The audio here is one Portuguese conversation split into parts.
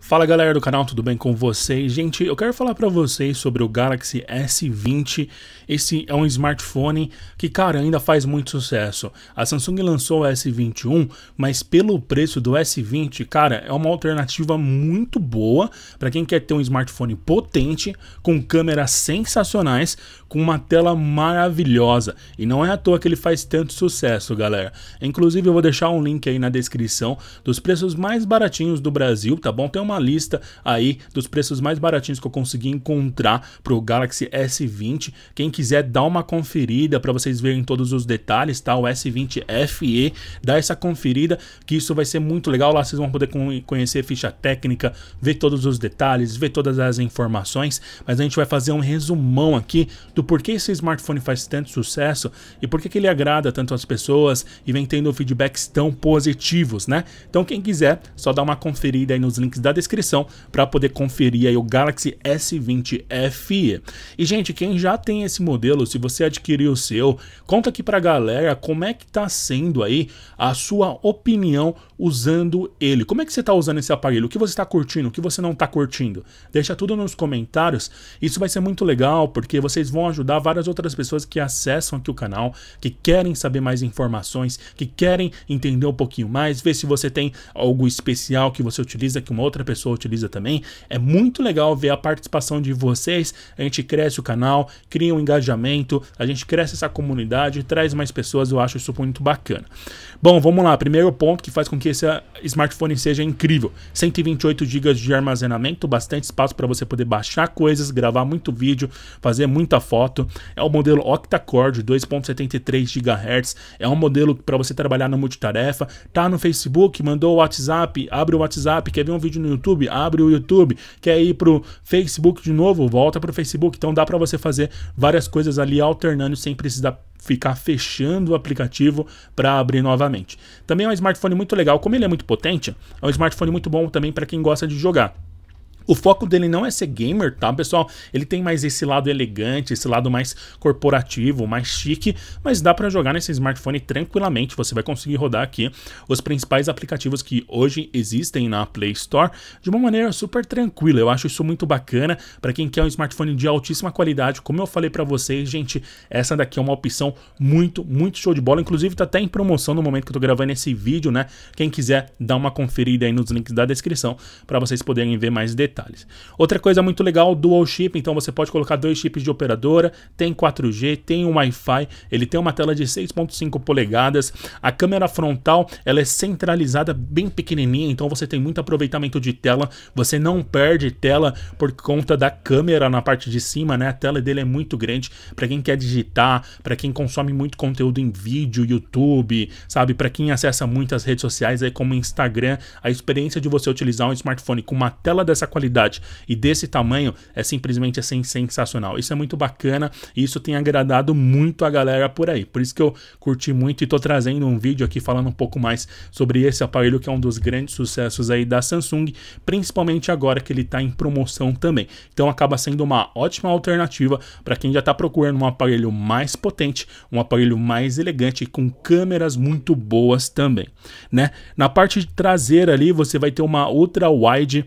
Fala galera do canal, tudo bem com vocês? Gente, eu quero falar para vocês sobre o Galaxy S20. Esse é um smartphone que, cara, ainda faz muito sucesso. A Samsung lançou o S21, mas pelo preço do S20, cara, é uma alternativa muito boa para quem quer ter um smartphone potente, com câmeras sensacionais, com uma tela maravilhosa. E não é à toa que ele faz tanto sucesso, galera. Inclusive, eu vou deixar um link aí na descrição dos preços mais baratinhos do Brasil, tá bom? Tem um uma lista aí dos preços mais baratinhos que eu consegui encontrar para o Galaxy S20. Quem quiser dar uma conferida para vocês verem todos os detalhes, tá? O S20 FE, dá essa conferida que isso vai ser muito legal. Lá vocês vão poder conhecer ficha técnica, ver todos os detalhes, ver todas as informações. Mas a gente vai fazer um resumão aqui do porquê esse smartphone faz tanto sucesso e por que ele agrada tanto as pessoas e vem tendo feedbacks tão positivos, né? Então quem quiser, só dá uma conferida aí nos links da descrição para poder conferir aí o Galaxy S20 FE. E gente, quem já tem esse modelo, se você adquirir o seu, conta aqui a galera como é que tá sendo aí a sua opinião usando ele. Como é que você tá usando esse aparelho? O que você está curtindo? O que você não está curtindo? Deixa tudo nos comentários. Isso vai ser muito legal porque vocês vão ajudar várias outras pessoas que acessam aqui o canal, que querem saber mais informações, que querem entender um pouquinho mais, ver se você tem algo especial que você utiliza que uma outra pessoa utiliza também. É muito legal ver a participação de vocês. A gente cresce o canal, cria um engajamento, a gente cresce essa comunidade, traz mais pessoas. Eu acho isso muito bacana. Bom, vamos lá. Primeiro ponto que faz com que esse smartphone seja incrível: 128 GB de armazenamento, bastante espaço para você poder baixar coisas, gravar muito vídeo, fazer muita foto. É o modelo octa-core de 2.73 GHz. É um modelo para você trabalhar na multitarefa. Tá no Facebook, mandou o WhatsApp, abre o WhatsApp, quer ver um vídeo no YouTube, abre o YouTube. Quer ir pro Facebook de novo, volta pro Facebook. Então dá para você fazer várias coisas ali alternando sem precisar ficar fechando o aplicativo para abrir novamente. Também é um smartphone muito legal, como ele é muito potente, é um smartphone muito bom também para quem gosta de jogar. O foco dele não é ser gamer, tá, pessoal? Ele tem mais esse lado elegante, esse lado mais corporativo, mais chique, mas dá para jogar nesse smartphone tranquilamente. Você vai conseguir rodar aqui os principais aplicativos que hoje existem na Play Store de uma maneira super tranquila. Eu acho isso muito bacana para quem quer um smartphone de altíssima qualidade. Como eu falei para vocês, gente, essa daqui é uma opção muito, muito show de bola. Inclusive, tá até em promoção no momento que eu tô gravando esse vídeo, né? Quem quiser, dá uma conferida aí nos links da descrição para vocês poderem ver mais detalhes detalhes. Outra coisa muito legal, dual chip, então você pode colocar dois chips de operadora, tem 4G, tem um Wi-Fi, ele tem uma tela de 6.5 polegadas, a câmera frontal, ela é centralizada bem pequenininha, então você tem muito aproveitamento de tela, você não perde tela por conta da câmera na parte de cima, né? A tela dele é muito grande para quem quer digitar, para quem consome muito conteúdo em vídeo, YouTube, sabe? Para quem acessa muitas redes sociais aí é como Instagram, a experiência de você utilizar um smartphone com uma tela dessa qualidade qualidade e desse tamanho é simplesmente assim, sensacional. Isso é muito bacana e isso tem agradado muito a galera por aí. Por isso que eu curti muito e estou trazendo um vídeo aqui falando um pouco mais sobre esse aparelho que é um dos grandes sucessos aí da Samsung, principalmente agora que ele está em promoção também. Então acaba sendo uma ótima alternativa para quem já está procurando um aparelho mais potente, um aparelho mais elegante e com câmeras muito boas também, né? Na parte traseira ali você vai ter uma ultra wide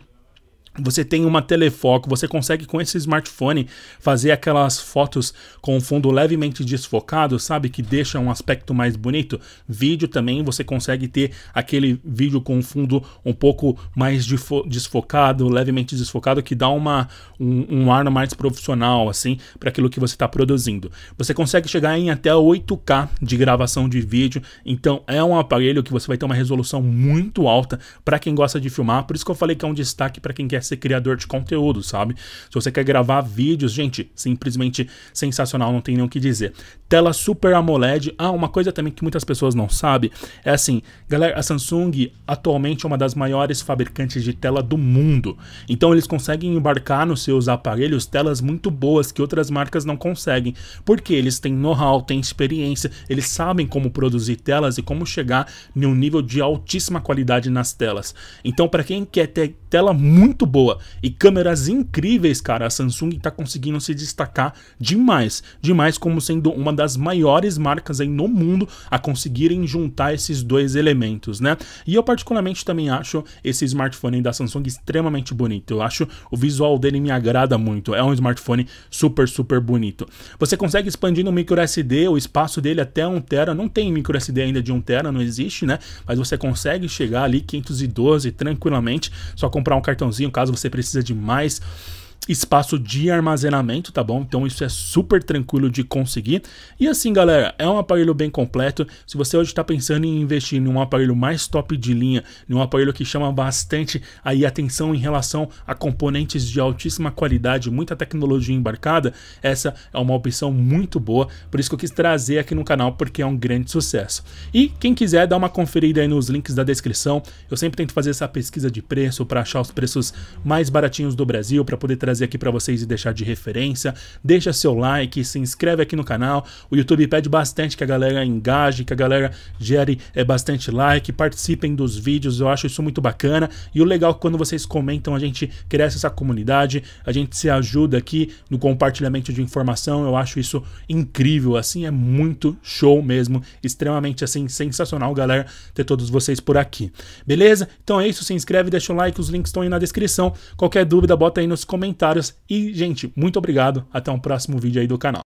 você tem uma telefoco, você consegue com esse smartphone fazer aquelas fotos com o fundo levemente desfocado, sabe? Que deixa um aspecto mais bonito. Vídeo também, você consegue ter aquele vídeo com o fundo um pouco mais desfocado, levemente desfocado, que dá uma, um, um ar mais profissional, assim, para aquilo que você está produzindo. Você consegue chegar em até 8K de gravação de vídeo, então é um aparelho que você vai ter uma resolução muito alta para quem gosta de filmar. Por isso que eu falei que é um destaque para quem quer quer ser criador de conteúdo, sabe? Se você quer gravar vídeos, gente, simplesmente sensacional, não tem nem o que dizer. Tela Super AMOLED. Ah, uma coisa também que muitas pessoas não sabem é assim, galera, a Samsung atualmente é uma das maiores fabricantes de tela do mundo. Então eles conseguem embarcar nos seus aparelhos telas muito boas que outras marcas não conseguem, porque eles têm know-how, têm experiência, eles sabem como produzir telas e como chegar em um nível de altíssima qualidade nas telas. Então, para quem quer ter tela muito boa e câmeras incríveis, cara, a Samsung tá conseguindo se destacar demais, demais como sendo uma das maiores marcas aí no mundo a conseguirem juntar esses dois elementos, né? E eu particularmente também acho esse smartphone da Samsung extremamente bonito. Eu acho o visual dele me agrada muito. É um smartphone super super bonito. Você consegue expandir no micro SD o espaço dele até 1 tera. Não tem micro SD ainda de 1 tera, não existe, né? Mas você consegue chegar ali 512 tranquilamente, só comprar um cartãozinho caso você precisa de mais espaço de armazenamento, tá bom? Então isso é super tranquilo de conseguir. E assim, galera, é um aparelho bem completo. Se você hoje está pensando em investir em um aparelho mais top de linha, em um aparelho que chama bastante aí atenção em relação a componentes de altíssima qualidade, muita tecnologia embarcada, essa é uma opção muito boa. Por isso que eu quis trazer aqui no canal, porque é um grande sucesso. E quem quiser dá uma conferida aí nos links da descrição, eu sempre tento fazer essa pesquisa de preço para achar os preços mais baratinhos do Brasil, para poder trazer trazer aqui para vocês e deixar de referência. Deixa seu like, se inscreve aqui no canal. O YouTube pede bastante que a galera engaje, que a galera gere é, bastante like, participem dos vídeos, eu acho isso muito bacana. E o legal é que quando vocês comentam, a gente cresce essa comunidade, a gente se ajuda aqui no compartilhamento de informação, eu acho isso incrível, assim, é muito show mesmo, extremamente assim, sensacional, galera, ter todos vocês por aqui. Beleza? Então é isso, se inscreve, deixa o like, os links estão aí na descrição. Qualquer dúvida, bota aí nos comentários comentários. E, gente, muito obrigado. Até um próximo vídeo aí do canal.